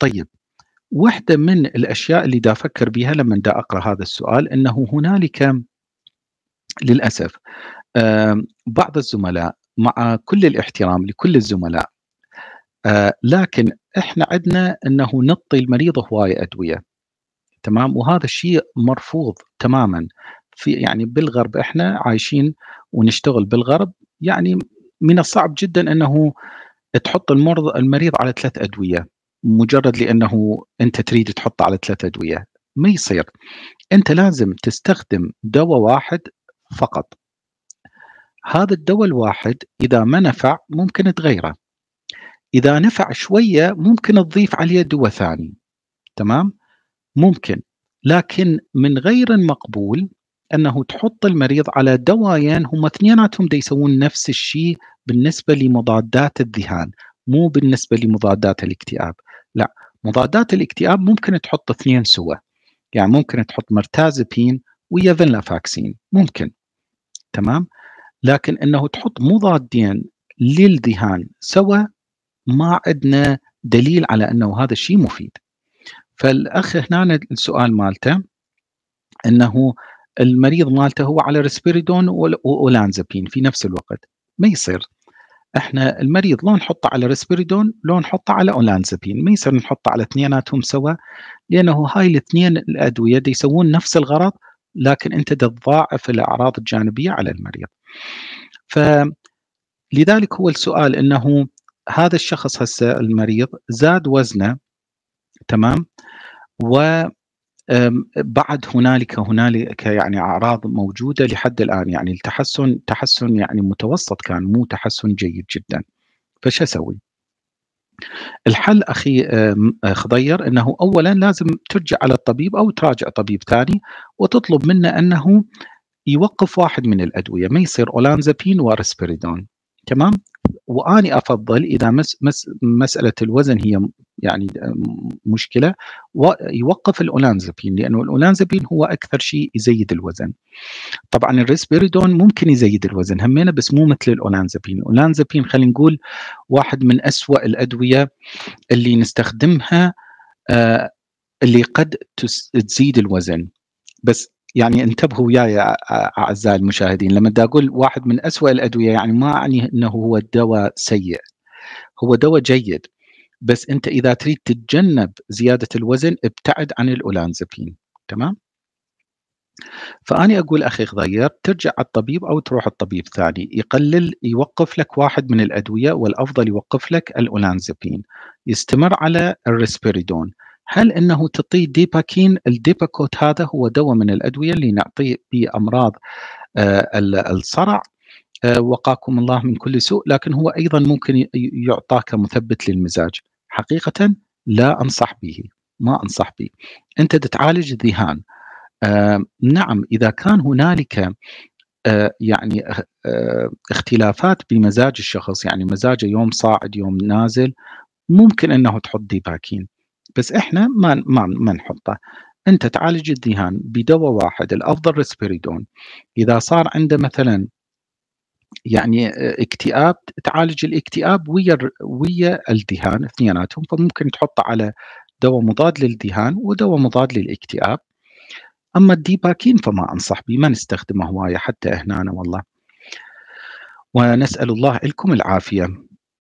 طيب واحدة من الأشياء اللي دا أفكر بها لما دا أقرأ هذا السؤال أنه هنالك للأسف بعض الزملاء مع كل الاحترام لكل الزملاء آه، لكن احنا عندنا انه نطي المريض هوايه ادويه تمام وهذا الشيء مرفوض تماما في يعني بالغرب احنا عايشين ونشتغل بالغرب يعني من الصعب جدا انه تحط المرض المريض على ثلاث ادويه مجرد لانه انت تريد تحطه على ثلاث ادويه ما يصير انت لازم تستخدم دواء واحد فقط هذا الدواء الواحد اذا ما نفع ممكن تغيره اذا نفع شويه ممكن تضيف عليه دواء ثاني تمام ممكن لكن من غير المقبول انه تحط المريض على دوايين هم اثنيناتهم يسوون نفس الشيء بالنسبه لمضادات الذهان مو بالنسبه لمضادات الاكتئاب لا مضادات الاكتئاب ممكن تحط اثنين سوا يعني ممكن تحط مرتازبين ويا فاكسين ممكن تمام لكن انه تحط مضادين للذهان سوا ما عندنا دليل على انه هذا الشيء مفيد فالاخ هنا السؤال مالته انه المريض مالته هو على ريسبيريدون واولانزابين في نفس الوقت ما يصير احنا المريض لو نحطه على ريسبيريدون لو نحطه على اولانزابين ما يصير نحطه على اثنيناتهم سوا لانه هاي الاثنين الادويه دي يسوون نفس الغرض لكن انت تضاعف الاعراض الجانبيه على المريض. فلذلك هو السؤال انه هذا الشخص هسه المريض زاد وزنه تمام؟ و بعد هنالك هنالك يعني اعراض موجوده لحد الان يعني التحسن تحسن يعني متوسط كان مو تحسن جيد جدا فش اسوي؟ الحل اخي خضير انه اولا لازم ترجع على الطبيب او تراجع طبيب ثاني وتطلب منه انه يوقف واحد من الادويه ما يصير اولانزابين ورسبريدون تمام واني افضل اذا مس مس مساله الوزن هي يعني آه، مشكله ويوقف الاولانزابين لانه الاولانزابين هو اكثر شيء يزيد الوزن طبعا الريسبيريدون ممكن يزيد الوزن همينه بس مو مثل الاولانزابين الاولانزابين خلينا نقول واحد من أسوأ الادويه اللي نستخدمها آه، اللي قد تزيد الوزن بس يعني انتبهوا وياي اعزائي المشاهدين لما اقول واحد من أسوأ الادويه يعني ما اعني انه هو دواء سيء هو دواء جيد بس انت اذا تريد تتجنب زياده الوزن ابتعد عن الاولانزابين تمام فاني اقول اخي غير ترجع على الطبيب او تروح الطبيب ثاني يقلل يوقف لك واحد من الادويه والافضل يوقف لك الاولانزابين يستمر على الريسبيريدون هل انه تعطيه ديباكين الديباكوت هذا هو دواء من الادويه اللي نعطيه بامراض آه، الصرع آه، وقاكم الله من كل سوء لكن هو ايضا ممكن يعطى كمثبت للمزاج حقيقة لا أنصح به ما أنصح به أنت تعالج الذهان آه نعم إذا كان هنالك آه يعني آه اختلافات بمزاج الشخص يعني مزاجه يوم صاعد يوم نازل ممكن انه تحط ديباكين بس احنا ما ما ما نحطه انت تعالج الذهان بدواء واحد الافضل ريسبيريدون اذا صار عنده مثلا يعني آه، اكتئاب تعالج الاكتئاب ويا ويا الدهان اثنيناتهم فممكن تحطه على دواء مضاد للدهان ودواء مضاد للاكتئاب اما الديباكين فما انصح به ما نستخدمه هوايه حتى هنا والله ونسال الله لكم العافيه